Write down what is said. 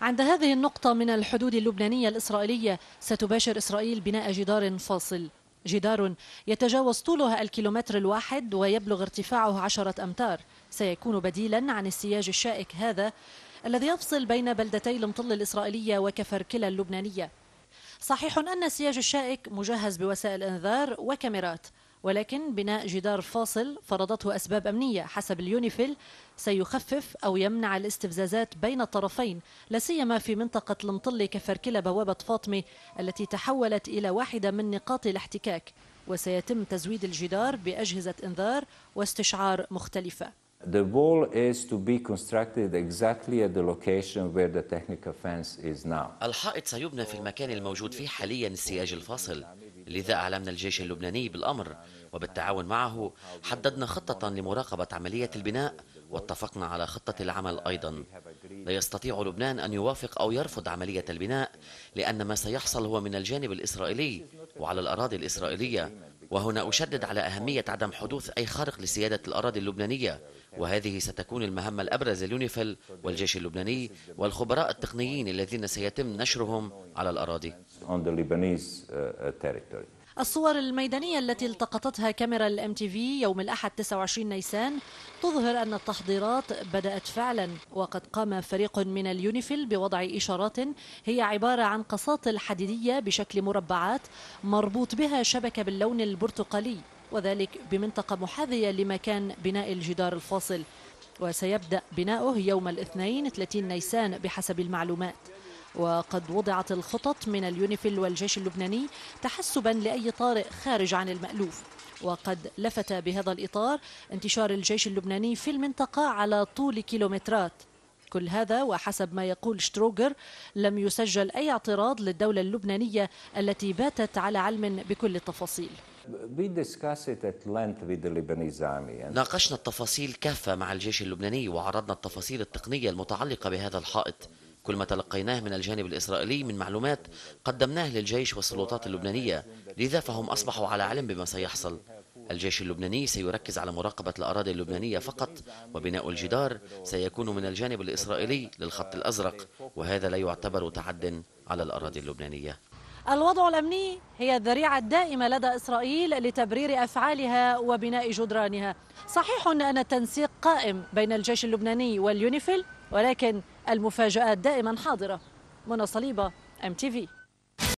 عند هذه النقطة من الحدود اللبنانية الإسرائيلية ستباشر إسرائيل بناء جدار فاصل جدار يتجاوز طولها الكيلومتر الواحد ويبلغ ارتفاعه عشرة أمتار سيكون بديلا عن السياج الشائك هذا الذي يفصل بين بلدتي المطل الإسرائيلية كلا اللبنانية صحيح أن السياج الشائك مجهز بوسائل إنذار وكاميرات ولكن بناء جدار فاصل فرضته أسباب أمنية حسب اليونيفيل سيخفف أو يمنع الاستفزازات بين الطرفين لسيما في منطقة المطلي كفركلة بوابة فاطمة التي تحولت إلى واحدة من نقاط الاحتكاك وسيتم تزويد الجدار بأجهزة إنذار واستشعار مختلفة The wall is to be constructed exactly at the location where the technical fence is now. الحائط سيبنى في المكان الموجود فيه حاليا السياج الفاصل لذا أعلمنا الجيش اللبناني بالأمر وبالتعاون معه حددنا خطة لمراقبة عملية البناء واتفقنا على خطة العمل أيضا لا يستطيع لبنان أن يوافق أو يرفض عملية البناء لأن ما سيحصل هو من الجانب الإسرائيلي وعلى الأراضي الإسرائيلية وهنا أشدد على أهمية عدم حدوث أي خرق لسيادة الأراضي اللبنانية وهذه ستكون المهمة الأبرز لليونيفل والجيش اللبناني والخبراء التقنيين الذين سيتم نشرهم على الأراضي الصور الميدانية التي التقطتها كاميرا الام تي في يوم الأحد 29 نيسان تظهر أن التحضيرات بدأت فعلا وقد قام فريق من اليونيفيل بوضع إشارات هي عبارة عن قصات حديدية بشكل مربعات مربوط بها شبكة باللون البرتقالي وذلك بمنطقة محاذية لمكان بناء الجدار الفاصل وسيبدأ بناؤه يوم الاثنين 30 نيسان بحسب المعلومات وقد وضعت الخطط من اليونيفيل والجيش اللبناني تحسبا لأي طارئ خارج عن المألوف وقد لفت بهذا الإطار انتشار الجيش اللبناني في المنطقة على طول كيلومترات كل هذا وحسب ما يقول شتروغر لم يسجل أي اعتراض للدولة اللبنانية التي باتت على علم بكل التفاصيل ناقشنا التفاصيل كافة مع الجيش اللبناني وعرضنا التفاصيل التقنية المتعلقة بهذا الحائط كل ما تلقيناه من الجانب الإسرائيلي من معلومات قدمناه للجيش والسلطات اللبنانية لذا فهم أصبحوا على علم بما سيحصل الجيش اللبناني سيركز على مراقبة الأراضي اللبنانية فقط وبناء الجدار سيكون من الجانب الإسرائيلي للخط الأزرق وهذا لا يعتبر تعد على الأراضي اللبنانية الوضع الأمني هي الذريعة الدائمة لدى إسرائيل لتبرير أفعالها وبناء جدرانها صحيح أن التنسيق قائم بين الجيش اللبناني واليونيفيل ولكن المفاجآت دائما حاضرة منى صليبة ام تي في